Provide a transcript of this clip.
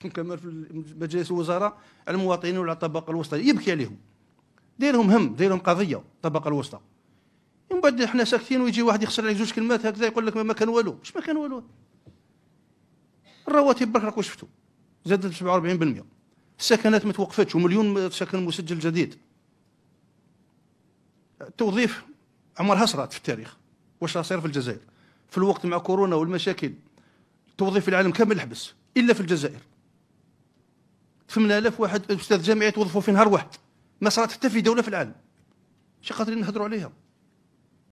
كمال في مجالس الوزراء على المواطنين وعلى الطبقه الوسطى يبكي عليهم دايرهم هم دايرهم قضيه الطبقه الوسطى من بعد احنا ساكتين ويجي واحد يخسر عليك زوج كلمات هكذا يقول لك ما كان والو اش ما كان والو الرواتب برك راكم شفتوا زادت 47% السكنات ما توقفتش ومليون سكن مسجل جديد التوظيف عمرها صرات في التاريخ واش راه صاير في الجزائر في الوقت مع كورونا والمشاكل التوظيف في العالم كامل حبس الا في الجزائر 8000 واحد استاذ جامعي توظفوا في نهار واحد ما صارت حتى في دوله في العالم شي خاطرين نهضروا عليها